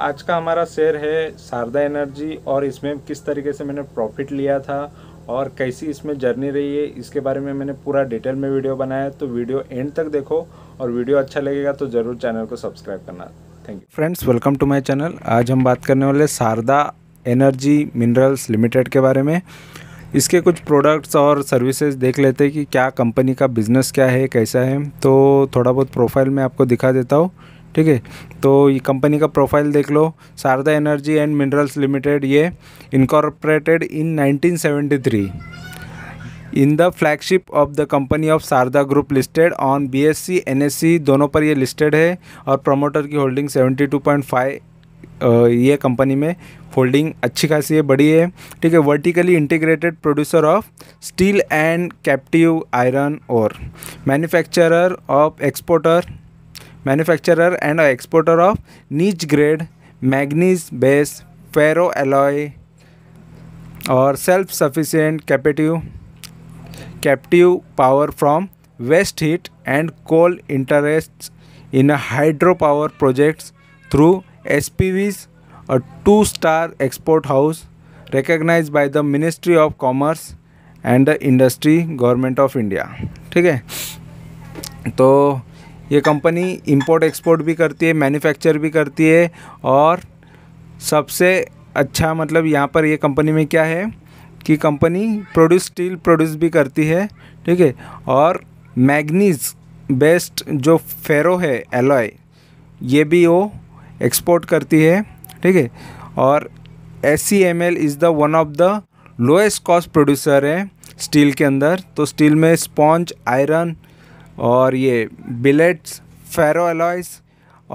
आज का हमारा शेयर है शारदा एनर्जी और इसमें किस तरीके से मैंने प्रॉफिट लिया था और कैसी इसमें जर्नी रही है इसके बारे में मैंने पूरा डिटेल में वीडियो बनाया तो वीडियो एंड तक देखो और वीडियो अच्छा लगेगा तो ज़रूर चैनल को सब्सक्राइब करना thank you friends welcome to my channel आज हम बात करने वाले शारदा एनर्जी मिनरल्स लिमिटेड के बारे में इसके कुछ प्रोडक्ट्स और सर्विसेज देख लेते हैं कि क्या कंपनी का बिज़नेस क्या है कैसा है तो थोड़ा बहुत प्रोफाइल मैं आपको दिखा देता हूँ ठीक है तो ये कंपनी का प्रोफाइल देख लो Sharda energy and minerals limited ये incorporated in 1973 in the flagship of the company of Sharda group listed on B S C N S C दोनों पर ये लिस्टेड है और प्रमोटर की holding seventy two point five ये कंपनी में होल्डिंग अच्छी खासी है बड़ी है ठीक है vertically integrated producer of steel and captive iron और manufacturer of exporter manufacturer and exporter of niche grade manganese base ferro alloy और self sufficient captive captive power from waste heat and coal interest in hydro power projects through S P Vs a two star export house recognize by the ministry of commerce and the industry government of India ठीक है तो ये company import export भी करती है manufacture भी करती है और सबसे अच्छा मतलब यहाँ पर ये कंपनी में क्या है कि कंपनी प्रोड्यूस स्टील प्रोड्यूस भी करती है ठीक है और मैग्नीज बेस्ट जो फेरो है एलॉय ये भी वो एक्सपोर्ट करती है ठीक है और S C M L is the one of the lowest cost producer है स्टील के अंदर तो स्टील में स्पॉन्ज आयरन और ये बिलेट्स फेरो एलॉयस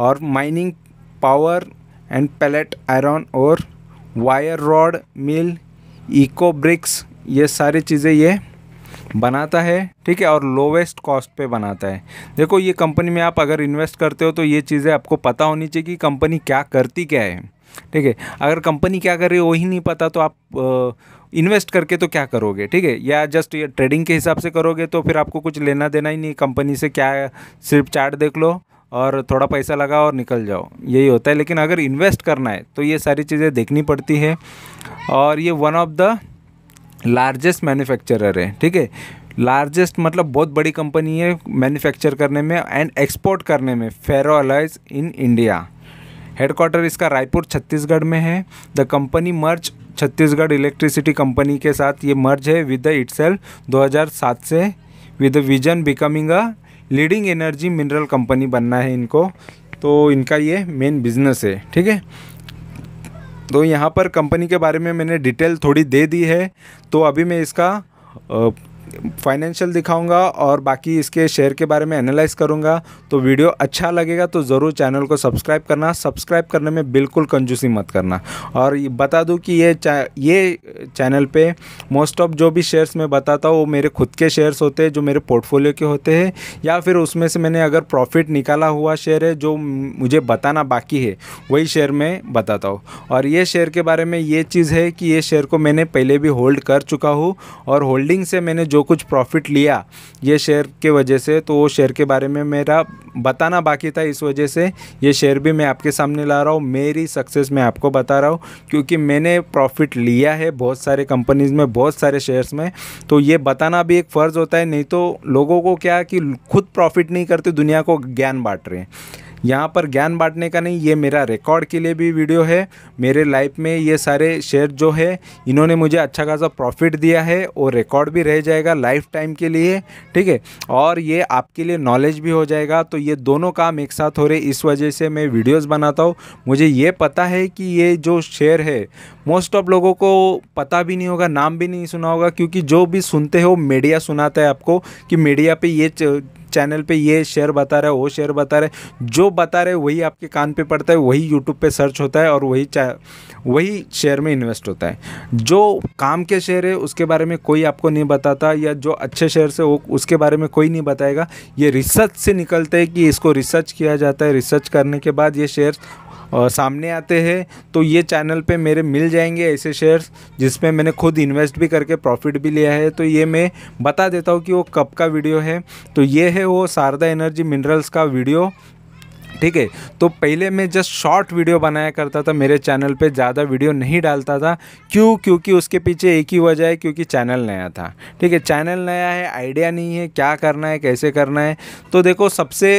और mining power and pellet iron और wire rod mill eco bricks ये सारी चीज़ें ये बनाता है ठीक है और लोवेस्ट कॉस्ट पे बनाता है देखो ये कंपनी में आप अगर इन्वेस्ट करते हो तो ये चीज़ें आपको पता होनी चाहिए कि कंपनी क्या करती क्या है ठीक है अगर कंपनी क्या कर रही है वही नहीं पता तो आप इन्वेस्ट करके तो क्या करोगे ठीक है या जस्ट ये ट्रेडिंग के हिसाब से करोगे तो फिर आपको कुछ लेना देना ही नहीं कंपनी से क्या सिर्फ चार्ट देख लो और थोड़ा पैसा लगाओ और निकल जाओ यही होता है लेकिन अगर इन्वेस्ट करना है तो ये सारी चीज़ें देखनी पड़ती है और ये one of the largest manufacturer है ठीक है लार्जेस्ट मतलब बहुत बड़ी कंपनी है मैन्युफैक्चर करने में एंड एक्सपोर्ट करने में फेरोलाइज इन इंडिया हेडक्वार्टर इसका रायपुर छत्तीसगढ़ में है द कंपनी मर्च छत्तीसगढ़ इलेक्ट्रिसिटी कंपनी के साथ ये मर्ज है विद द इट 2007 से with vision becoming a leading energy mineral company बनना है इनको तो इनका ये मेन बिजनेस है ठीक है तो यहाँ पर कंपनी के बारे में मैंने डिटेल थोड़ी दे दी है तो अभी मैं इसका फाइनेंशियल दिखाऊंगा और बाकी इसके शेयर के बारे में एनालाइज करूंगा तो वीडियो अच्छा लगेगा तो ज़रूर चैनल को सब्सक्राइब करना सब्सक्राइब करने में बिल्कुल कंजूसी मत करना और बता दूं कि ये चा, ये चैनल पे मोस्ट ऑफ जो भी शेयर्स मैं बताता हूँ वो मेरे खुद के शेयर्स होते हैं जो मेरे पोर्टफोलियो के होते हैं या फिर उसमें से मैंने अगर प्रॉफिट निकाला हुआ शेयर है जो मुझे बताना बाकी है वही शेयर में बताता हूँ और ये शेयर के बारे में ये चीज़ है कि ये शेयर को मैंने पहले भी होल्ड कर चुका हूँ और होल्डिंग से मैंने जो कुछ प्रॉफिट लिया ये शेयर के वजह से तो वो शेयर के बारे में मेरा बताना बाकी था इस वजह से ये शेयर भी मैं आपके सामने ला रहा हूँ मेरी सक्सेस मैं आपको बता रहा हूँ क्योंकि मैंने प्रॉफिट लिया है बहुत सारे कंपनीज़ में बहुत सारे शेयर्स में तो ये बताना भी एक फ़र्ज़ होता है नहीं तो लोगों को क्या कि खुद प्रॉफिट नहीं करते दुनिया को ज्ञान बांट रहे हैं यहाँ पर ज्ञान बांटने का नहीं ये मेरा रिकॉर्ड के लिए भी वीडियो है मेरे लाइफ में ये सारे शेयर जो है इन्होंने मुझे अच्छा खासा प्रॉफिट दिया है और रिकॉर्ड भी रह जाएगा लाइफ टाइम के लिए ठीक है और ये आपके लिए नॉलेज भी हो जाएगा तो ये दोनों काम एक साथ हो रहे इस वजह से मैं वीडियोज़ बनाता हूँ मुझे ये पता है कि ये जो शेयर है मोस्ट ऑफ लोगों को पता भी नहीं होगा नाम भी नहीं सुना होगा क्योंकि जो भी सुनते हो मीडिया सुनाता है आपको कि मीडिया पे ये चैनल पे ये शेयर बता रहा है वो शेयर बता रहा है जो बता रहे वही आपके कान पे पड़ता है वही यूट्यूब पे सर्च होता है और वही वही शेयर में इन्वेस्ट होता है जो काम के शेयर है उसके बारे में कोई आपको नहीं बताता या जो अच्छे शेयर से वो उसके बारे में कोई नहीं बताएगा ये रिसर्च से निकलता है कि इसको रिसर्च किया जाता है रिसर्च करने के बाद ये शेयर सामने आते हैं तो ये चैनल पे मेरे मिल जाएंगे ऐसे शेयर्स जिसमें मैंने खुद इन्वेस्ट भी करके प्रॉफिट भी लिया है तो ये मैं बता देता हूँ कि वो कब का वीडियो है तो ये है वो शारदा एनर्जी मिनरल्स का वीडियो ठीक है तो पहले मैं जस्ट शॉर्ट वीडियो बनाया करता था मेरे चैनल पे ज़्यादा वीडियो नहीं डालता था क्यों क्योंकि उसके पीछे एक ही वजह है क्योंकि चैनल नया था ठीक है चैनल नया है आइडिया नहीं है क्या करना है कैसे करना है तो देखो सबसे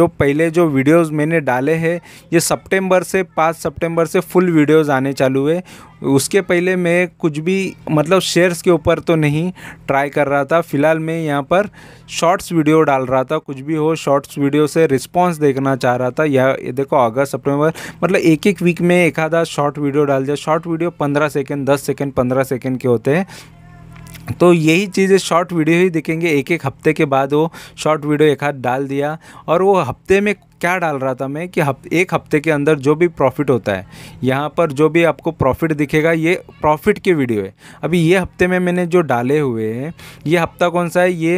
जो पहले जो वीडियोज़ मैंने डाले हैं ये सप्टेम्बर से पाँच सप्टेम्बर से फुल वीडियोज़ आने चालू हुए उसके पहले मैं कुछ भी मतलब शेयर्स के ऊपर तो नहीं ट्राई कर रहा था फ़िलहाल मैं यहाँ पर शॉर्ट्स वीडियो डाल रहा था कुछ भी हो शॉर्ट्स वीडियो से रिस्पॉन्स देखना चाह रहा था या देखो अगस्त सितंबर मतलब एक एक वीक में एक आधा शॉर्ट वीडियो डाल दिया शॉर्ट वीडियो पंद्रह सेकेंड दस सेकेंड पंद्रह सेकेंड के होते हैं तो यही चीज़ें शॉर्ट वीडियो ही देखेंगे एक एक हफ्ते के बाद वो शॉर्ट वीडियो एक हाथ डाल दिया और वो हफ्ते में क्या डाल रहा था मैं कि हप, एक हफ्ते के अंदर जो भी प्रॉफिट होता है यहाँ पर जो भी आपको प्रॉफिट दिखेगा ये प्रॉफिट की वीडियो है अभी ये हफ्ते में मैंने जो डाले हुए हैं ये हफ्ता कौन सा है ये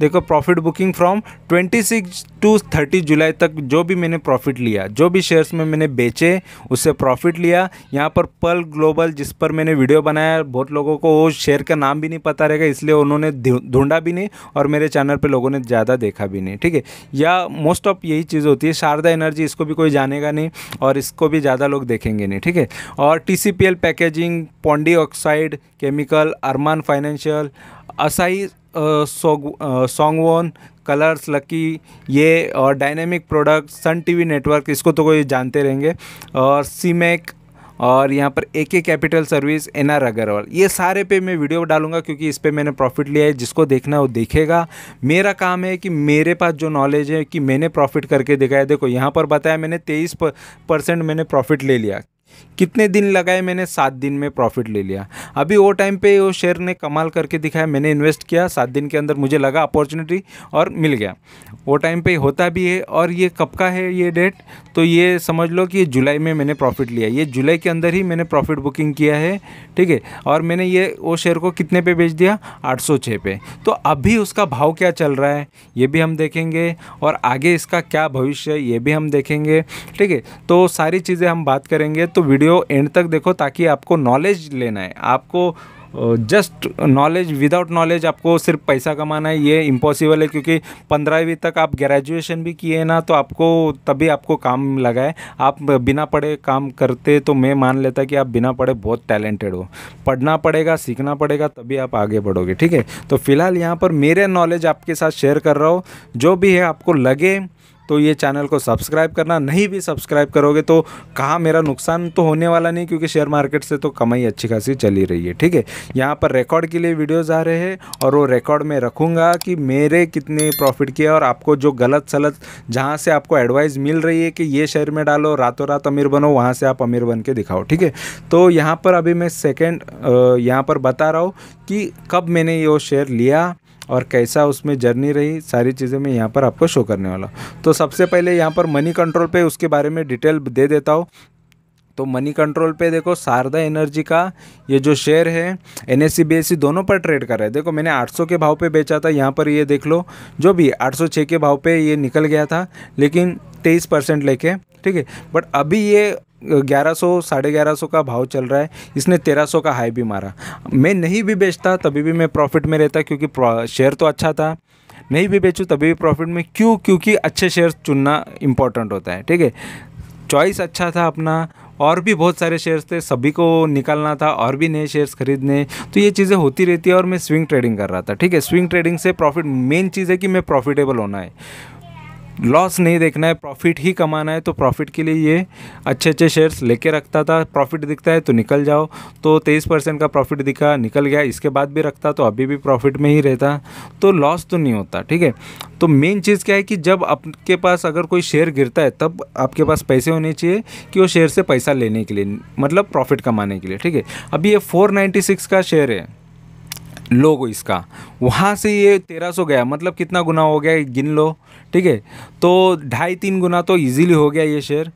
देखो प्रॉफिट बुकिंग फ्रॉम 26 टू 30 जुलाई तक जो भी मैंने प्रॉफिट लिया जो भी शेयर्स में मैंने बेचे उससे प्रॉफिट लिया यहाँ पर पल ग्लोबल जिस पर मैंने वीडियो बनाया बहुत लोगों को वो शेयर का नाम भी नहीं पता रहेगा इसलिए उन्होंने ढूंढा भी नहीं और मेरे चैनल पर लोगों ने ज़्यादा देखा भी नहीं ठीक है या मोस्ट ऑफ यही चीज़ होती है शारदा एनर्जी इसको भी कोई जानेगा नहीं और इसको भी ज़्यादा लोग देखेंगे नहीं ठीक है और tea packaging Pondy oxide chemical Armaan financial असाई वन कलर्स लकी ये और dynamic product Sun TV network इसको तो कोई जानते रहेंगे और सीमेक और यहाँ पर A K capital service N R Agarwal ये सारे पे मैं वीडियो डालूंगा क्योंकि इस पर मैंने प्रॉफिट लिया है जिसको देखना है वो देखेगा मेरा काम है कि मेरे पास जो नॉलेज है कि मैंने प्रॉफिट करके दिखाया देखो यहाँ पर बताया मैंने तेईस परसेंट मैंने प्रॉफिट ले लिया कितने दिन लगाए मैंने सात दिन में प्रॉफिट ले लिया अभी वो टाइम पे वो शेयर ने कमाल करके दिखाया मैंने इन्वेस्ट किया सात दिन के अंदर मुझे लगा अपॉर्चुनिटी और मिल गया वो टाइम पे होता भी है और ये कब का है ये डेट तो ये समझ लो कि जुलाई में मैंने प्रॉफिट लिया ये जुलाई के अंदर ही मैंने प्रॉफिट बुकिंग किया है ठीक है और मैंने ये वो शेयर को कितने पे बेच दिया आठ पे तो अभी उसका भाव क्या चल रहा है ये भी हम देखेंगे और आगे इसका क्या भविष्य है ये भी हम देखेंगे ठीक है तो सारी चीज़ें हम बात करेंगे तो वीडियो एंड तक देखो ताकि आपको नॉलेज लेना है आपको जस्ट नॉलेज विदाउट नॉलेज आपको सिर्फ पैसा कमाना है ये इम्पॉसिबल है क्योंकि पंद्रहवीं तक आप ग्रेजुएशन भी किए ना तो आपको तभी आपको काम लगा है आप बिना पढ़े काम करते तो मैं मान लेता कि आप बिना पढ़े बहुत टैलेंटेड हो पढ़ना पड़ेगा सीखना पड़ेगा तभी आप आगे बढ़ोगे ठीक है तो फिलहाल यहाँ पर मेरे नॉलेज आपके साथ शेयर कर रहा हो जो भी है आपको लगे तो ये चैनल को सब्सक्राइब करना नहीं भी सब्सक्राइब करोगे तो कहाँ मेरा नुकसान तो होने वाला नहीं क्योंकि शेयर मार्केट से तो कमाई अच्छी खासी चली रही है ठीक है यहाँ पर रिकॉर्ड के लिए वीडियोज़ आ रहे हैं और वो रिकॉर्ड में रखूँगा कि मेरे कितने प्रॉफिट किया और आपको जो गलत सलत जहाँ से आपको एडवाइस मिल रही है कि ये शेयर में डालो रातों रात अमीर बनो वहाँ से आप अमीर बन के दिखाओ ठीक है तो यहाँ पर अभी मैं सेकेंड यहाँ पर बता रहा हूँ कि कब मैंने ये शेयर लिया और कैसा उसमें जर्नी रही सारी चीज़ें मैं यहाँ पर आपको शो करने वाला हूँ तो सबसे पहले यहाँ पर मनी कंट्रोल पे उसके बारे में डिटेल दे देता हूँ तो मनी कंट्रोल पे देखो शारदा एनर्जी का ये जो शेयर है एन एस दोनों पर ट्रेड कर रहा है देखो मैंने 800 के भाव पे बेचा था यहाँ पर ये देख लो जो भी 806 के भाव पे ये निकल गया था लेकिन 23 परसेंट लेके ठीक है बट अभी ये ग्यारह सौ साढ़े ग्यारह सौ का भाव चल रहा है इसने तेरह सौ का हाई भी मारा मैं नहीं भी बेचता तभी भी मैं प्रॉफिट में रहता क्योंकि शेयर तो अच्छा था नहीं भी बेचूँ तभी भी प्रॉफिट में क्यों क्योंकि अच्छे शेयर चुनना इंपॉर्टेंट होता है ठीक है चॉइस अच्छा था अपना और भी बहुत सारे शेयर्स थे सभी को निकालना था और भी नए शेयर्स खरीदने तो ये चीज़ें होती रहती है और मैं स्विंग ट्रेडिंग कर रहा था ठीक है स्विंग ट्रेडिंग से प्रॉफिट मेन चीज़ है कि मैं प्रॉफिटेबल होना है लॉस नहीं देखना है प्रॉफिट ही कमाना है तो प्रॉफिट के लिए ये अच्छे अच्छे शेयर्स लेके रखता था प्रॉफिट दिखता है तो निकल जाओ तो तेईस परसेंट का प्रॉफिट दिखा निकल गया इसके बाद भी रखता तो अभी भी प्रॉफिट में ही रहता तो लॉस तो नहीं होता ठीक है तो मेन चीज़ क्या है कि जब आपके पास अगर कोई शेयर गिरता है तब आपके पास पैसे होने चाहिए कि वो शेयर से पैसा लेने के लिए मतलब प्रॉफिट कमाने के लिए ठीक है अभी ये फोर का शेयर है लोगो इसका वहाँ से ये तेरह सौ गया मतलब कितना गुना हो गया गिन लो ठीक है तो ढाई तीन गुना तो इजीली हो गया ये शेयर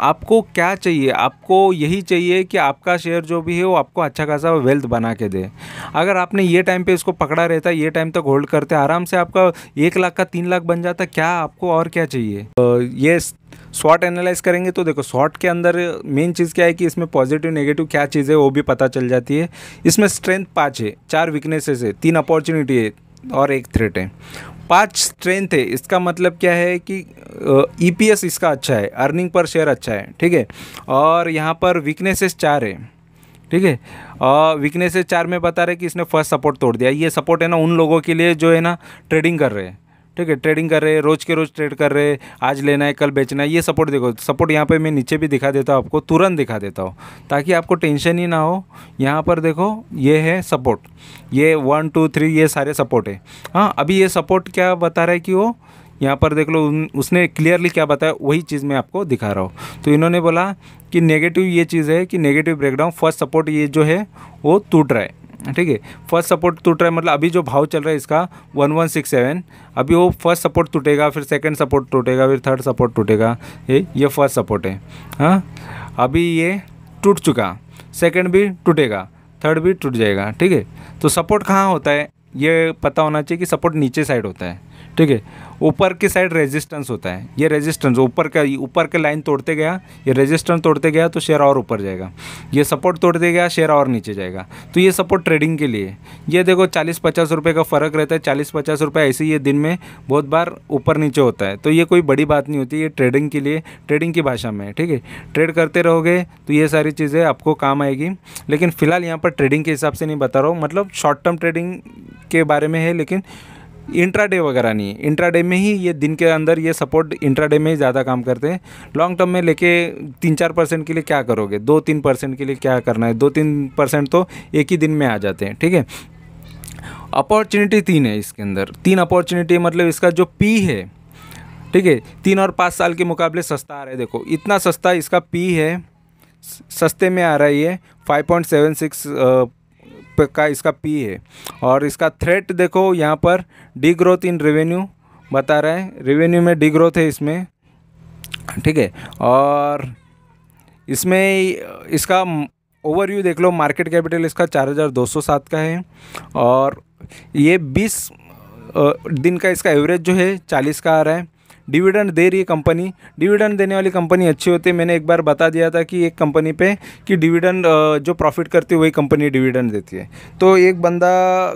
आपको क्या चाहिए आपको यही चाहिए कि आपका शेयर जो भी है वो आपको अच्छा खासा वेल्थ बना के दे अगर आपने ये टाइम पे इसको पकड़ा रहता ये टाइम तक तो होल्ड करते आराम से आपका एक लाख का तीन लाख बन जाता क्या आपको और क्या चाहिए तो ये शॉर्ट एनालाइज करेंगे तो देखो शॉर्ट के अंदर मेन चीज़ क्या है कि इसमें पॉजिटिव नेगेटिव क्या चीज़ है वो भी पता चल जाती है इसमें स्ट्रेंथ पाँच है चार वीकनेसेस है तीन अपॉर्चुनिटी है और एक थ्रेट है पाँच स्ट्रेंथ है इसका मतलब क्या है कि ईपीएस e इसका अच्छा है अर्निंग पर शेयर अच्छा है ठीक है और यहाँ पर वीकनेसेस चार है ठीक है और वीकनेसेस चार में बता रहे कि इसने फर्स्ट सपोर्ट तोड़ दिया ये सपोर्ट है ना उन लोगों के लिए जो है ना ट्रेडिंग कर रहे हैं ठीक है ट्रेडिंग कर रहे हैं रोज़ के रोज़ ट्रेड कर रहे हैं आज लेना है कल बेचना है ये सपोर्ट देखो सपोर्ट यहाँ पे मैं नीचे भी दिखा देता हूँ आपको तुरंत दिखा देता हूँ ताकि आपको टेंशन ही ना हो यहाँ पर देखो ये है सपोर्ट ये वन टू थ्री ये सारे सपोर्ट है हाँ अभी ये सपोर्ट क्या बता रहा है कि वो यहाँ पर देख लो उसने क्लियरली क्या बताया वही चीज़ मैं आपको दिखा रहा हूँ तो इन्होंने बोला कि नेगेटिव ये चीज़ है कि नेगेटिव ब्रेकडाउन फर्स्ट सपोर्ट ये जो है वो टूट रहा है ठीक है फर्स्ट सपोर्ट टूट रहा है मतलब अभी जो भाव चल रहा है इसका वन वन सिक्स सेवन अभी वो फर्स्ट सपोर्ट टूटेगा फिर सेकंड सपोर्ट टूटेगा फिर थर्ड सपोर्ट टूटेगा ये ये फर्स्ट सपोर्ट है हाँ अभी ये टूट चुका सेकंड भी टूटेगा थर्ड भी टूट जाएगा ठीक है तो सपोर्ट कहाँ होता है ये पता होना चाहिए कि सपोर्ट नीचे साइड होता है ठीक है ऊपर की साइड रेजिस्टेंस होता है ये रेजिस्टेंस ऊपर का ऊपर के लाइन तोड़ते गया ये रेजिस्टेंस तोड़ते गया तो शेयर और ऊपर जाएगा ये सपोर्ट तोड़ते गया शेयर और नीचे जाएगा तो ये सपोर्ट ट्रेडिंग के लिए ये देखो चालीस पचास रुपये का फ़र्क रहता है चालीस पचास रुपये ऐसे ये दिन में बहुत बार ऊपर नीचे होता है तो ये कोई बड़ी बात नहीं होती ये ट्रेडिंग के लिए ट्रेडिंग की भाषा में ठीक है ट्रेड करते रहोगे तो ये सारी चीज़ें आपको काम आएगी लेकिन फ़िलहाल यहाँ पर ट्रेडिंग के हिसाब से नहीं बता रहा हूँ मतलब शॉर्ट टर्म ट्रेडिंग के बारे में है लेकिन इंट्राडे वगैरह नहीं है इंट्राडे में ही ये दिन के अंदर ये सपोर्ट इंट्राडे में ही ज़्यादा काम करते हैं लॉन्ग टर्म में लेके तीन चार परसेंट के लिए क्या करोगे दो तीन परसेंट के लिए क्या करना है दो तीन परसेंट तो एक ही दिन में आ जाते हैं ठीक है अपॉर्चुनिटी तीन है इसके अंदर तीन अपॉर्चुनिटी मतलब इसका जो पी है ठीक है तीन और पाँच साल के मुकाबले सस्ता आ रहा है देखो इतना सस्ता इसका पी है सस्ते में आ रहा है ये फाइव पॉइंट सेवन सिक्स का इसका पी है और इसका थ्रेट देखो यहाँ पर डी ग्रोथ इन रेवेन्यू बता रहा है रेवेन्यू में डी ग्रोथ है इसमें ठीक है और इसमें इसका ओवरव्यू देख लो मार्केट कैपिटल इसका 4207 का है और ये 20 दिन का इसका एवरेज जो है 40 का आ रहा है डिविडेंड दे रही है कंपनी डिविडेंड देने वाली कंपनी अच्छी होती है मैंने एक बार बता दिया था कि एक कंपनी पे कि डिविडेंड जो प्रॉफिट करती है वही कंपनी डिविडेंड देती है तो एक बंदा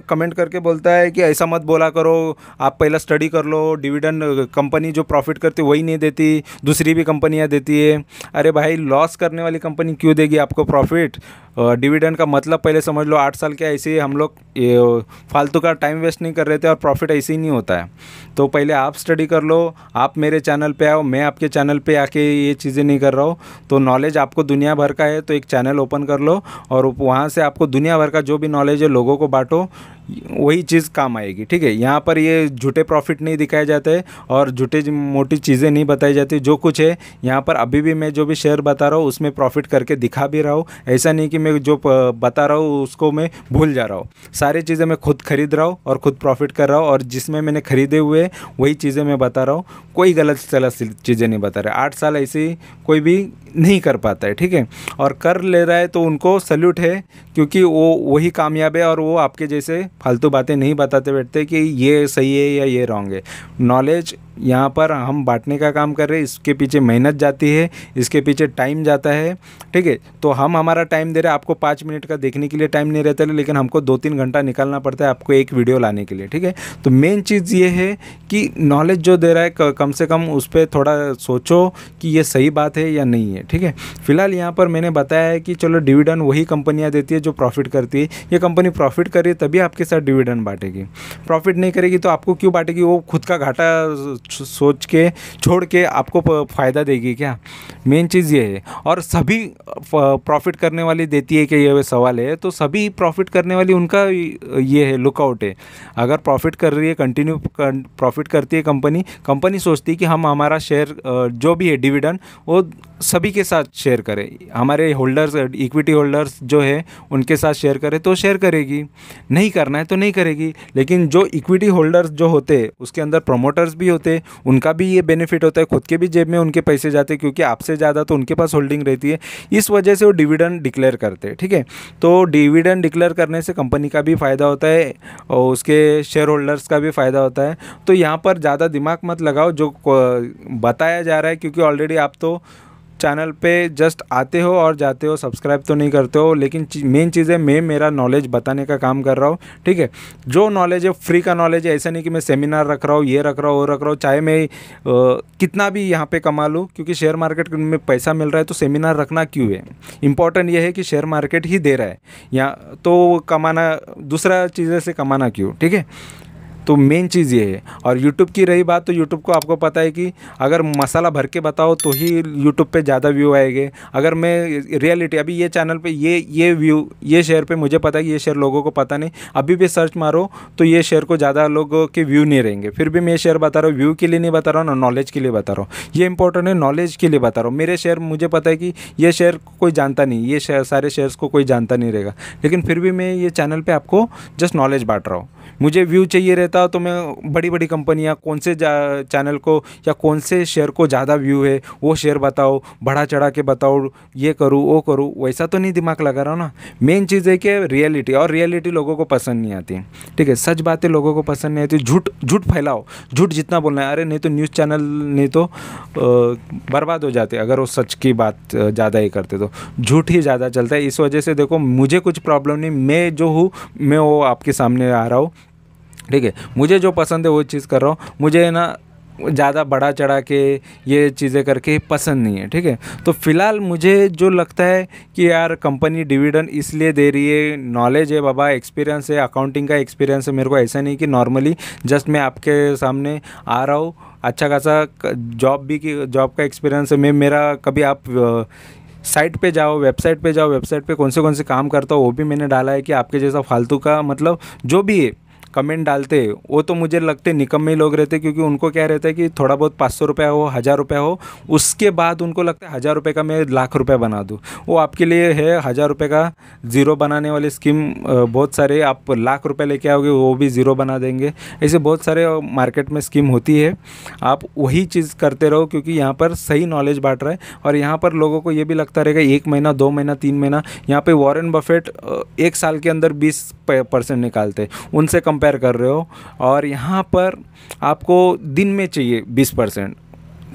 कमेंट करके बोलता है कि ऐसा मत बोला करो आप पहला स्टडी कर लो डिविडेंड कंपनी जो प्रॉफिट करती है वही नहीं देती दूसरी भी कंपनियाँ देती है अरे भाई लॉस करने वाली कंपनी क्यों देगी आपको प्रॉफिट डिविडेंड का मतलब पहले समझ लो आठ साल के ऐसे हम लोग ये फालतू का टाइम वेस्ट नहीं कर रहे थे और प्रॉफिट ऐसे ही नहीं होता है तो पहले आप स्टडी कर लो आप मेरे चैनल पे आओ मैं आपके चैनल पे आके ये चीज़ें नहीं कर रहा हूँ तो नॉलेज आपको दुनिया भर का है तो एक चैनल ओपन कर लो और वहाँ से आपको दुनिया भर का जो भी नॉलेज है लोगों को बांटो वही चीज़ काम आएगी ठीक है यहाँ पर ये झूठे प्रॉफिट नहीं दिखाए जाते और झूठे मोटी चीज़ें नहीं बताई जाती जो कुछ है यहाँ पर अभी भी मैं जो भी शेयर बता रहा हूँ उसमें प्रॉफिट करके दिखा भी रहा हूँ ऐसा नहीं कि मैं जो बता रहा हूँ उसको मैं भूल जा रहा हूँ सारी चीज़ें मैं खुद खरीद रहा हूँ और खुद प्रॉफिट कर रहा हूँ और जिसमें मैंने खरीदे हुए वही चीज़ें मैं बता रहा हूँ कोई गलत सलत चीज़ें नहीं बता रहा आठ साल ऐसी कोई भी नहीं कर पाता है ठीक है और कर ले रहा है तो उनको सल्यूट है क्योंकि वो वही कामयाब है और वो आपके जैसे फालतू बातें नहीं बताते बैठते कि ये सही है या ये रॉन्ग है नॉलेज यहाँ पर हम बांटने का काम कर रहे हैं इसके पीछे मेहनत जाती है इसके पीछे टाइम जाता है ठीक है तो हम हमारा टाइम दे रहे हैं आपको पाँच मिनट का देखने के लिए टाइम नहीं रहता है लेकिन हमको दो तीन घंटा निकालना पड़ता है आपको एक वीडियो लाने के लिए ठीक है तो मेन चीज़ ये है कि नॉलेज जो दे रहा है कम से कम उस पर थोड़ा सोचो कि ये सही बात है या नहीं है ठीक है फिलहाल यहाँ पर मैंने बताया है कि चलो डिविडेंड वही कंपनियाँ देती है जो प्रॉफिट करती है ये कंपनी प्रॉफिट करे तभी आपके साथ डिविडेंड बांटेगी प्रॉफिट नहीं करेगी तो आपको क्यों बांटेगी वो खुद का घाटा सोच के छोड़ के आपको फ़ायदा देगी क्या मेन चीज़ ये है और सभी प्रॉफिट करने वाली देती है कि ये सवाल है तो सभी प्रॉफिट करने वाली उनका ये है लुकआउट है अगर प्रॉफिट कर रही है कंटिन्यू प्रॉफिट करती है कंपनी कंपनी सोचती है कि हम हमारा शेयर जो भी है डिविडेंड वो सभी के साथ शेयर करें हमारे होल्डर्स इक्विटी होल्डर्स जो है उनके साथ शेयर करें तो शेयर करेगी नहीं करना है तो नहीं करेगी लेकिन जो इक्विटी होल्डर्स जो होते उसके अंदर प्रमोटर्स भी होते उनका भी ये बेनिफिट होता है खुद के भी जेब में उनके पैसे जाते हैं क्योंकि आपसे ज़्यादा तो उनके पास होल्डिंग रहती है इस वजह से वो डिविडेंड डिक्लेयर करते हैं ठीक है तो डिविडेंड डिक्लेयर करने से कंपनी का भी फ़ायदा होता है और उसके शेयर होल्डर्स का भी फ़ायदा होता है तो यहाँ पर ज़्यादा दिमाग मत लगाओ जो बताया जा रहा है क्योंकि ऑलरेडी आप तो चैनल पे जस्ट आते हो और जाते हो सब्सक्राइब तो नहीं करते हो लेकिन मेन चीज़ है मैं मेरा नॉलेज बताने का काम कर रहा हूँ ठीक है जो नॉलेज है फ्री का नॉलेज है ऐसा नहीं कि मैं सेमिनार रख रहा हूँ ये रख रहा हूँ वो रख रहा हूँ चाहे मैं आ, कितना भी यहाँ पे कमा लूँ क्योंकि शेयर मार्केट में पैसा मिल रहा है तो सेमिनार रखना क्यों है इंपॉर्टेंट ये है कि शेयर मार्केट ही दे रहा है या तो कमाना दूसरा चीज़ें से कमाना क्यों ठीक है तो मेन चीज़ ये है और यूट्यूब की रही बात तो यूट्यूब को आपको पता है कि अगर मसाला भर के बताओ तो ही यूट्यूब पे ज़्यादा व्यू आएंगे अगर मैं रियलिटी अभी ये चैनल पे ये ये व्यू ये शेयर पे मुझे पता है कि ये शेयर लोगों को पता नहीं अभी भी सर्च मारो तो ये शेयर को ज़्यादा लोगों के व्यू नहीं रहेंगे फिर भी मैं शेयर बता रहा हूँ व्यू के लिए नहीं बता रहा हूँ नॉलेज के लिए बता रहा हूँ ये इंपॉर्टेंट है नॉलेज के लिए बता रहा हूँ मेरे शेयर मुझे पता है कि ये शेयर कोई जानता नहीं ये शेयर सारे शेयर्स को कोई जानता नहीं रहेगा लेकिन फिर भी मैं ये चैनल पर आपको जस्ट नॉलेज बांट रहा हूँ मुझे व्यू चाहिए रहता तो मैं बड़ी बड़ी कंपनियाँ कौन से चैनल को या कौन से शेयर को ज़्यादा व्यू है वो शेयर बताओ बढ़ा चढ़ा के बताओ ये करूँ वो करूँ वैसा तो नहीं दिमाग लगा रहा ना मेन चीज़ है कि रियलिटी और रियलिटी लोगों को पसंद नहीं आती ठीक है सच बातें लोगों को पसंद नहीं आती झूठ झूठ फैलाओ झूठ जितना बोलना है अरे नहीं तो न्यूज़ चैनल नहीं तो बर्बाद हो जाते अगर वो सच की बात ज़्यादा ही करते तो झूठ ही ज़्यादा चलता है इस वजह से देखो मुझे कुछ प्रॉब्लम नहीं मैं जो हूँ मैं वो आपके सामने आ रहा हूँ ठीक है मुझे जो पसंद है वो चीज़ कर रहा हूँ मुझे ना ज़्यादा बड़ा चढ़ा के ये चीज़ें करके पसंद नहीं है ठीक है तो फ़िलहाल मुझे जो लगता है कि यार कंपनी डिविडेंड इसलिए दे रही है नॉलेज है बाबा एक्सपीरियंस है अकाउंटिंग का एक्सपीरियंस है मेरे को ऐसा नहीं कि नॉर्मली जस्ट मैं आपके सामने आ रहा हूँ अच्छा खासा जॉब भी की जॉब का एक्सपीरियंस है मैं मेरा कभी आप साइट पे जाओ वेबसाइट पे जाओ वेबसाइट पे कौन से कौन से काम करता हो वो भी मैंने डाला है कि आपके जैसा फालतू का मतलब जो भी है कमेंट डालते वो तो मुझे लगते निकम्मे लोग रहते क्योंकि उनको क्या रहता है कि थोड़ा बहुत पाँच सौ रुपया हो हज़ार रुपया हो उसके बाद उनको लगता है हज़ार रुपये का मैं लाख रुपया बना दूँ वो आपके लिए है हज़ार रुपये का ज़ीरो बनाने वाली स्कीम बहुत सारे आप लाख रुपये लेके आओगे वो भी ज़ीरो बना देंगे ऐसे बहुत सारे मार्केट में स्कीम होती है आप वही चीज़ करते रहो क्योंकि यहाँ पर सही नॉलेज बांट रहा है और यहाँ पर लोगों को ये भी लगता रहेगा एक महीना दो महीना तीन महीना यहाँ पर वॉरेन बफेट एक साल के अंदर बीस परसेंट निकालते उनसे कंपेयर कंपेयर कर रहे हो और यहाँ पर आपको दिन में चाहिए बीस परसेंट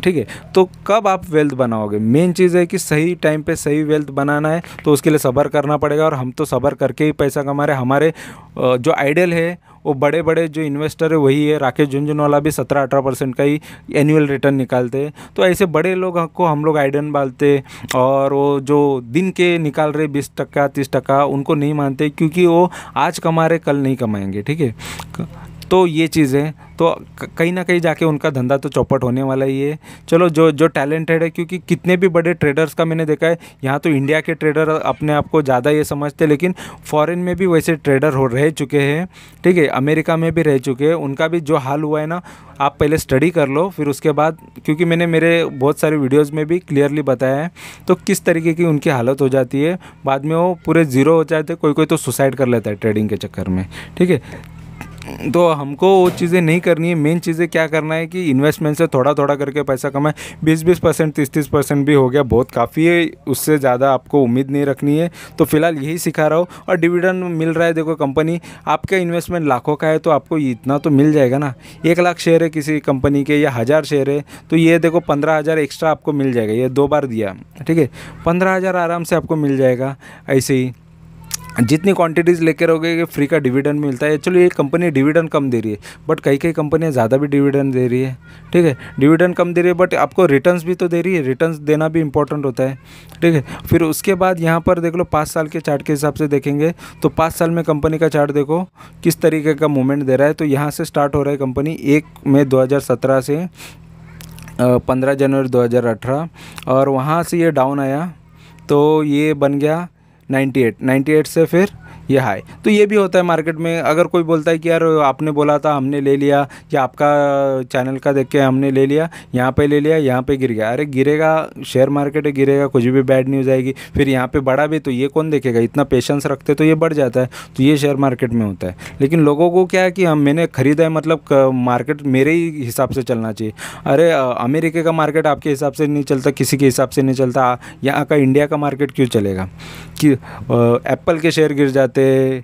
ठीक है तो कब आप वेल्थ बनाओगे मेन चीज़ है कि सही टाइम पे सही वेल्थ बनाना है तो उसके लिए सब्र करना पड़ेगा और हम तो सब्र करके ही पैसा कमा रहे हमारे जो आइडियल है वो बड़े बड़े जो इन्वेस्टर है वही है राकेश झुंझुनवाला भी सत्रह अठारह परसेंट का ही एनुअल रिटर्न निकालते हैं तो ऐसे बड़े लोग को हम लोग आइडन बालते और वो जो दिन के निकाल रहे बीस टक्का तीस टक्का उनको नहीं मानते क्योंकि वो आज कमा रहे कल नहीं कमाएंगे ठीक है तो ये चीज़ें तो कहीं ना कहीं जाके उनका धंधा तो चौपट होने वाला ही है चलो जो जो टैलेंटेड है क्योंकि कितने भी बड़े ट्रेडर्स का मैंने देखा है यहाँ तो इंडिया के ट्रेडर अपने आप को ज़्यादा ये समझते लेकिन फॉरेन में भी वैसे ट्रेडर हो रह चुके हैं ठीक है अमेरिका में भी रह चुके हैं उनका भी जो हाल हुआ है ना आप पहले स्टडी कर लो फिर उसके बाद क्योंकि मैंने मेरे बहुत सारे वीडियोज़ में भी क्लियरली बताया है तो किस तरीके की उनकी हालत हो जाती है बाद में वो पूरे ज़ीरो हो जाते कोई कोई तो सुसाइड कर लेता है ट्रेडिंग के चक्कर में ठीक है तो हमको वो चीज़ें नहीं करनी है मेन चीज़ें क्या करना है कि इन्वेस्टमेंट से थोड़ा थोड़ा करके पैसा कमाए बीस बीस परसेंट तीस तीस परसेंट भी हो गया बहुत काफ़ी है उससे ज़्यादा आपको उम्मीद नहीं रखनी है तो फिलहाल यही सिखा रहा हूँ और डिविडेंड मिल रहा है देखो कंपनी आपका इन्वेस्टमेंट लाखों का है तो आपको इतना तो मिल जाएगा ना एक लाख शेयर है किसी कंपनी के या हज़ार शेयर है तो ये देखो पंद्रह हज़ार एक्स्ट्रा आपको मिल जाएगा ये दो बार दिया ठीक है पंद्रह हज़ार आराम से आपको मिल जाएगा ऐसे ही जितनी क्वांटिटीज़ लेकर रहोगे फ्री का डिविडेंड मिलता है एक्चुअली ये कंपनी डिविडेंड कम दे रही है बट कई कई कंपनियाँ ज़्यादा भी डिविडेंड दे रही है ठीक है डिविडेंड कम दे रही है बट आपको रिटर्न्स भी तो दे रही है रिटर्न्स देना भी इंपॉर्टेंट होता है ठीक है फिर उसके बाद यहाँ पर देख लो पाँच साल के चार्ट के हिसाब से देखेंगे तो पाँच साल में कंपनी का चार्ट देखो किस तरीके का मूवमेंट दे रहा है तो यहाँ से स्टार्ट हो रहा है कंपनी एक मई दो से पंद्रह जनवरी दो और वहाँ से ये डाउन आया तो ये बन गया नाइन्टी एट नाइन्टी एट से फिर ये हाई तो ये भी होता है मार्केट में अगर कोई बोलता है कि यार आपने बोला था हमने ले लिया या आपका चैनल का देख के हमने ले लिया यहाँ पे ले लिया यहाँ पे गिर गया अरे गिरेगा शेयर मार्केट गिरेगा कुछ भी बैड न्यूज़ आएगी फिर यहाँ पे बढ़ा भी तो ये कौन देखेगा इतना पेशेंस रखते तो ये बढ़ जाता है तो ये शेयर मार्केट में होता है लेकिन लोगों को क्या है कि हम मैंने ख़रीदा है मतलब मार्केट मेरे ही हिसाब से चलना चाहिए अरे अमेरिके का मार्केट आपके हिसाब से नहीं चलता किसी के हिसाब से नहीं चलता यहाँ का इंडिया का मार्केट क्यों चलेगा कि एप्पल के शेयर गिर जाते जाते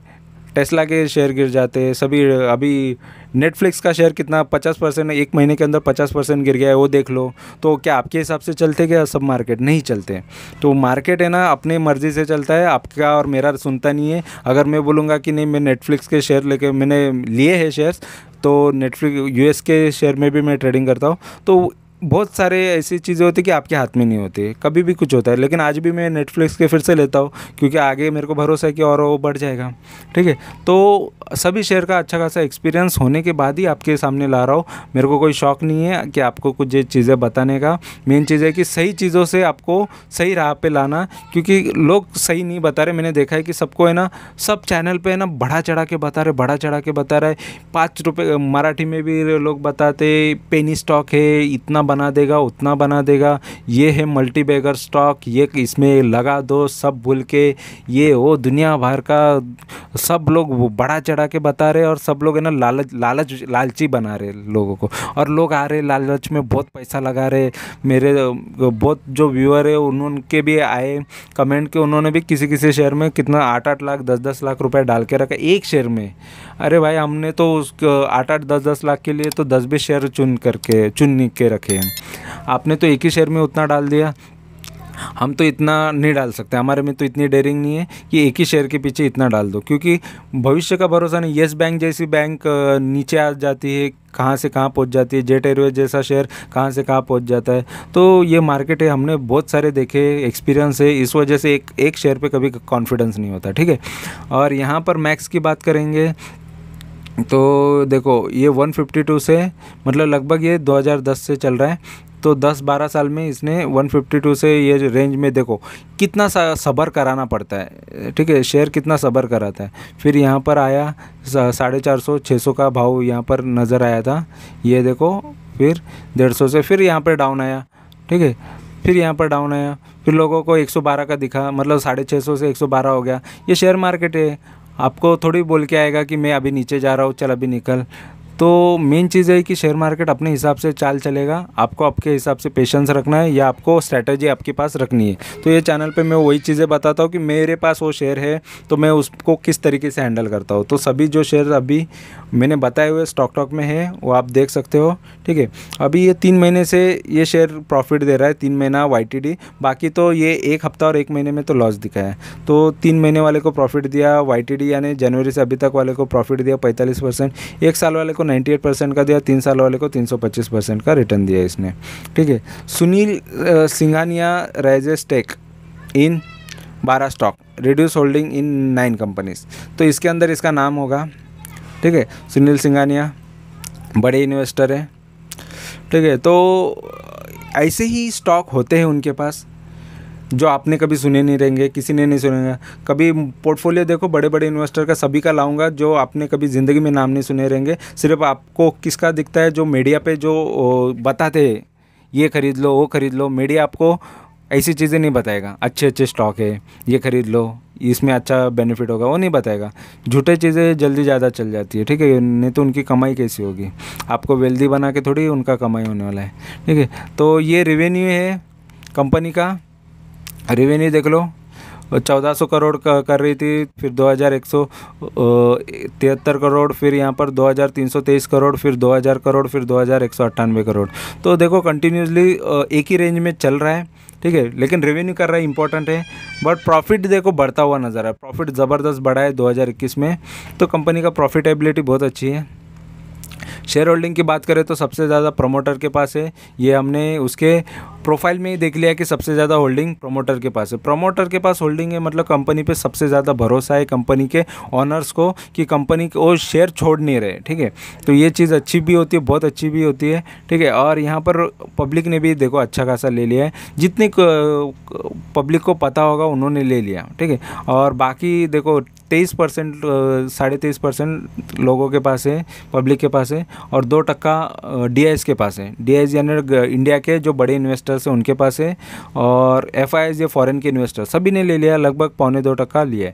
टेस्ला के शेयर गिर जाते सभी अभी नेटफ्लिक्स का शेयर कितना पचास परसेंट एक महीने के अंदर पचास परसेंट गिर गया है वो देख लो तो क्या आपके हिसाब से चलते क्या सब मार्केट नहीं चलते तो मार्केट है ना अपने मर्ज़ी से चलता है आपका और मेरा सुनता नहीं है अगर मैं बोलूँगा कि नहीं मैं नेटफ्लिक्स के शेयर लेके मैंने लिए हैं शेयर्स तो नेटफ्लिक्स यूएस के शेयर में भी मैं ट्रेडिंग करता हूँ तो बहुत सारे ऐसी चीज़ें होती कि आपके हाथ में नहीं होती कभी भी कुछ होता है लेकिन आज भी मैं नेटफ्लिक्स के फिर से लेता हूँ क्योंकि आगे मेरे को भरोसा है कि और वो बढ़ जाएगा ठीक है तो सभी शेयर का अच्छा खासा एक्सपीरियंस होने के बाद ही आपके सामने ला रहा हूँ मेरे को कोई शौक नहीं है कि आपको कुछ ये चीज़ें बताने का मेन चीज़ है कि सही चीज़ों से आपको सही राह पर लाना क्योंकि लोग सही नहीं बता रहे मैंने देखा है कि सबको है ना सब चैनल पर है ना बढ़ा चढ़ा के बता रहे बढ़ा चढ़ा के बता रहे पाँच रुपये मराठी में भी लोग बताते पेनी स्टॉक है इतना बना देगा उतना बना देगा ये है मल्टी बैगर स्टॉक ये इसमें लगा दो सब भूल के ये वो दुनिया भर का सब लोग बड़ा चढ़ा के बता रहे और सब लोग है ना लालच लालच लालची बना रहे लोगों को और लोग आ रहे लालच में बहुत पैसा लगा रहे मेरे बहुत जो व्यूअर है उनके भी आए कमेंट के उन्होंने भी किसी किसी शेयर में कितना आठ आठ लाख दस दस लाख रुपए डाल के रखा एक शेयर में अरे भाई हमने तो उस आठ आठ दस दस लाख के लिए तो दस बीस शेयर चुन करके चुन के रखे हैं आपने तो एक ही शेयर में उतना डाल दिया हम तो इतना नहीं डाल सकते हमारे में तो इतनी डेयरिंग नहीं है कि एक ही शेयर के पीछे इतना डाल दो क्योंकि भविष्य का भरोसा नहीं येस बैंक जैसी बैंक नीचे आ जाती है कहाँ से कहाँ पहुँच जाती है जेट एयरवेज जैसा शेयर कहाँ से कहाँ पहुँच जाता है तो ये मार्केट है हमने बहुत सारे देखे एक्सपीरियंस है इस वजह से एक एक शेयर पर कभी कॉन्फिडेंस नहीं होता ठीक है और यहाँ पर मैक्स की बात करेंगे तो देखो ये 152 से मतलब लगभग ये 2010 से चल रहा है तो 10-12 साल में इसने 152 से ये रेंज में देखो कितना सबर कराना पड़ता है ठीक है शेयर कितना सबर कराता है फिर यहाँ पर आया साढ़े चार सौ छः सौ का भाव यहाँ पर नज़र आया था ये देखो फिर डेढ़ सौ से फिर यहाँ पर डाउन आया ठीक है फिर यहाँ पर डाउन आया फिर लोगों को 112 का दिखा मतलब साढ़े छः सौ से 112 हो गया ये शेयर मार्केट है आपको थोड़ी बोल के आएगा कि मैं अभी नीचे जा रहा हूँ चल अभी निकल तो मेन चीज़ है कि शेयर मार्केट अपने हिसाब से चाल चलेगा आपको आपके हिसाब से पेशेंस रखना है या आपको स्ट्रैटेजी आपके पास रखनी है तो ये चैनल पे मैं वही चीज़ें बताता हूँ कि मेरे पास वो शेयर है तो मैं उसको किस तरीके से हैंडल करता हूँ तो सभी जो शेयर अभी मैंने बताए हुए स्टॉक टॉक में है वो आप देख सकते हो ठीक है अभी ये तीन महीने से ये शेयर प्रॉफिट दे रहा है तीन महीना वाई बाकी तो ये एक हफ्ता और एक महीने में तो लॉस दिखाया है तो तीन महीने वाले को प्रॉफिट दिया वाई यानी जनवरी से अभी तक वाले को प्रॉफिट दिया पैंतालीस एक साल वाले को 98% परसेंट का दिया तीन साल वाले को 325% परसेंट का रिटर्न दिया इसने ठीक है Sunil Singhania raises stake in बारह stock reduce holding in nine companies तो इसके अंदर इसका नाम होगा ठीक है सुनील सिंघानिया बड़े इन्वेस्टर हैं ठीक है तो ऐसे ही स्टॉक होते हैं उनके पास जो आपने कभी सुने नहीं रहेंगे किसी ने नहीं सुने कभी पोर्टफोलियो देखो बड़े बड़े इन्वेस्टर का सभी का लाऊंगा जो आपने कभी ज़िंदगी में नाम नहीं सुने रहेंगे सिर्फ आपको किसका दिखता है जो मीडिया पे जो बताते हैं ये ख़रीद लो वो ख़रीद लो मीडिया आपको ऐसी चीज़ें नहीं बताएगा अच्छे अच्छे स्टॉक है ये ख़रीद लो इसमें अच्छा बेनिफिट होगा वो नहीं बताएगा झूठे चीज़ें जल्दी ज़्यादा चल जाती है ठीक है नहीं तो उनकी कमाई कैसी होगी आपको वेल्दी बना के थोड़ी उनका कमाई होने वाला है ठीक है तो ये रेवेन्यू है कंपनी का रेवेन्यू देख लो चौदह सौ करोड़ कर रही थी फिर दो हज़ार एक सौ तिहत्तर करोड़ फिर यहाँ पर दो हज़ार तीन सौ तेईस करोड़ फिर दो हज़ार करोड़ फिर दो हज़ार एक सौ अट्ठानवे करोड़ तो देखो कंटिन्यूसली एक ही रेंज में चल रहा है ठीक है लेकिन रेवेन्यू कर रहा है इंपॉर्टेंट है बट प्रॉफिट देखो बढ़ता हुआ नज़र आ रहा है प्रॉफिट ज़बरदस्त बढ़ा है 2021 में तो कंपनी का प्रॉफिटेबिलिटी बहुत अच्छी है शेयर होल्डिंग की बात करें तो सबसे ज़्यादा प्रमोटर के पास है ये हमने उसके प्रोफाइल में ही देख लिया कि सबसे ज़्यादा होल्डिंग प्रमोटर के पास है प्रमोटर के पास होल्डिंग है मतलब कंपनी पे सबसे ज़्यादा भरोसा है कंपनी के ऑनर्स को कि कंपनी को शेयर छोड़ नहीं रहे ठीक है तो ये चीज़ अच्छी भी होती है बहुत अच्छी भी होती है ठीक है और यहाँ पर पब्लिक ने भी देखो अच्छा खासा ले लिया है जितनी पब्लिक को पता होगा उन्होंने ले लिया ठीक है और बाकी देखो तेईस परसेंट साढ़े तेईस परसेंट लोगों के पास है पब्लिक के पास है और दो टक्का डी के पास है डी यानी इंडिया के जो बड़े इन्वेस्टर्स हैं उनके पास है और एफ ये फॉरेन के इन्वेस्टर सभी ने ले लिया लगभग पौने दो टक्का लिया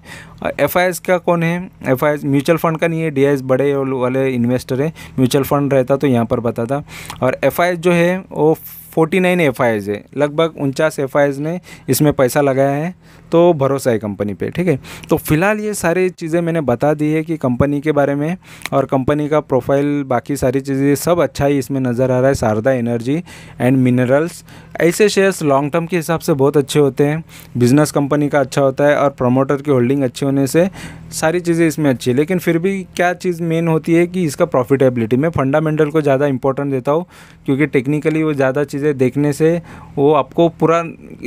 है एफ का कौन है एफ म्यूचुअल फंड का नहीं है डी बड़े वाले इन्वेस्टर है म्यूचुअल फंड रहता तो यहाँ पर बताता और एफ जो है वो फोर्टी नाइन एफ आई है लगभग उनचास एफ ने इसमें पैसा लगाया है तो भरोसा है कंपनी पे ठीक है तो फिलहाल ये सारी चीज़ें मैंने बता दी है कि कंपनी के बारे में और कंपनी का प्रोफाइल बाकी सारी चीज़ें सब अच्छा ही इसमें नज़र आ रहा है शारदा एनर्जी एंड मिनरल्स ऐसे शेयर्स लॉन्ग टर्म के हिसाब से बहुत अच्छे होते हैं बिजनेस कंपनी का अच्छा होता है और प्रमोटर की होल्डिंग अच्छी होने से सारी चीज़ें इसमें अच्छी है लेकिन फिर भी क्या चीज़ मेन होती है कि इसका प्रॉफिटेबिलिटी मैं फंडामेंटल को ज़्यादा इंपॉर्टेंट देता हूँ क्योंकि टेक्निकली वो ज़्यादा चीज़ें देखने से वो आपको पूरा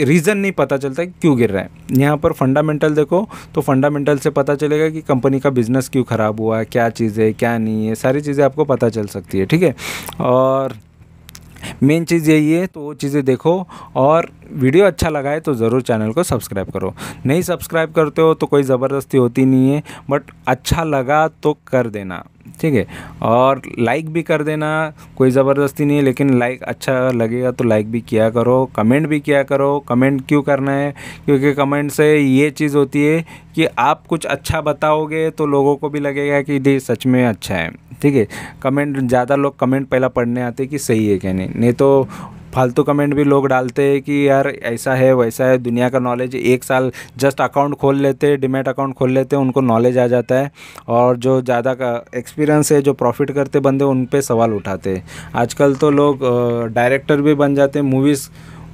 रीज़न नहीं पता चलता क्यों गिर रहा है यहाँ पर फंडामेंटल देखो तो फंडामेंटल से पता चलेगा कि कंपनी का बिज़नेस क्यों ख़राब हुआ है क्या चीज़ है क्या नहीं है सारी चीज़ें आपको पता चल सकती है ठीक है और मेन चीज़ यही है तो वो चीज़ें देखो और वीडियो अच्छा लगा है तो ज़रूर चैनल को सब्सक्राइब करो नहीं सब्सक्राइब करते हो तो कोई ज़बरदस्ती होती नहीं है बट अच्छा लगा तो कर देना ठीक है और लाइक भी कर देना कोई ज़बरदस्ती नहीं है लेकिन लाइक अच्छा लगेगा तो लाइक भी किया करो कमेंट भी किया करो कमेंट क्यों करना है क्योंकि कमेंट से ये चीज़ होती है कि आप कुछ अच्छा बताओगे तो लोगों को भी लगेगा कि दी सच में अच्छा है ठीक है कमेंट ज़्यादा लोग कमेंट पहला पढ़ने आते कि सही है क्या नहीं नहीं तो फालतू कमेंट भी लोग डालते हैं कि यार ऐसा है वैसा है दुनिया का नॉलेज एक साल जस्ट अकाउंट खोल लेते हैं डिमेट अकाउंट खोल लेते हैं उनको नॉलेज आ जाता है और जो ज़्यादा का एक्सपीरियंस है जो प्रॉफिट करते बंदे उन पर सवाल उठाते हैं आजकल तो लोग डायरेक्टर भी बन जाते हैं मूवीज़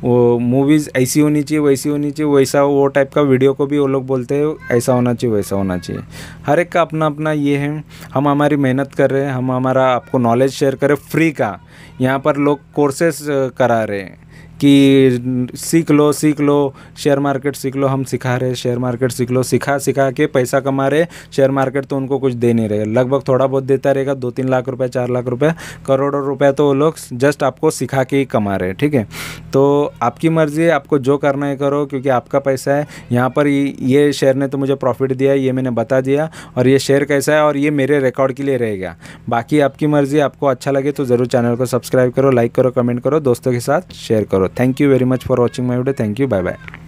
वो मूवीज़ ऐसी होनी चाहिए वैसी होनी चाहिए वैसा वो टाइप का वीडियो को भी वो लोग बोलते हैं ऐसा होना चाहिए वैसा होना चाहिए हर एक का अपना अपना ये है हम हमारी मेहनत कर रहे हैं हम हमारा आपको नॉलेज शेयर करें फ्री का यहाँ पर लोग कोर्सेस करा रहे हैं कि सीख लो सीख लो शेयर मार्केट सीख लो हम सिखा रहे शेयर मार्केट सीख लो सिखा सिखा के पैसा कमा रहे शेयर मार्केट तो उनको कुछ दे नहीं रहे लगभग थोड़ा बहुत देता रहेगा दो तीन लाख रुपये चार लाख रुपये करोड़ों रुपये तो वो लोग जस्ट आपको सिखा के ही कमा रहे ठीक है तो आपकी मर्ज़ी है आपको जो करना है करो क्योंकि आपका पैसा है यहाँ पर ये शेयर ने तो मुझे प्रॉफिट दिया ये मैंने बता दिया और ये शेयर कैसा है और ये मेरे रिकॉर्ड के लिए रहेगा बाकी आपकी मर्ज़ी आपको अच्छा लगे तो ज़रूर चैनल को सब्सक्राइब करो लाइक करो कमेंट करो दोस्तों के साथ शेयर करो thank you very much for watching my video thank you bye bye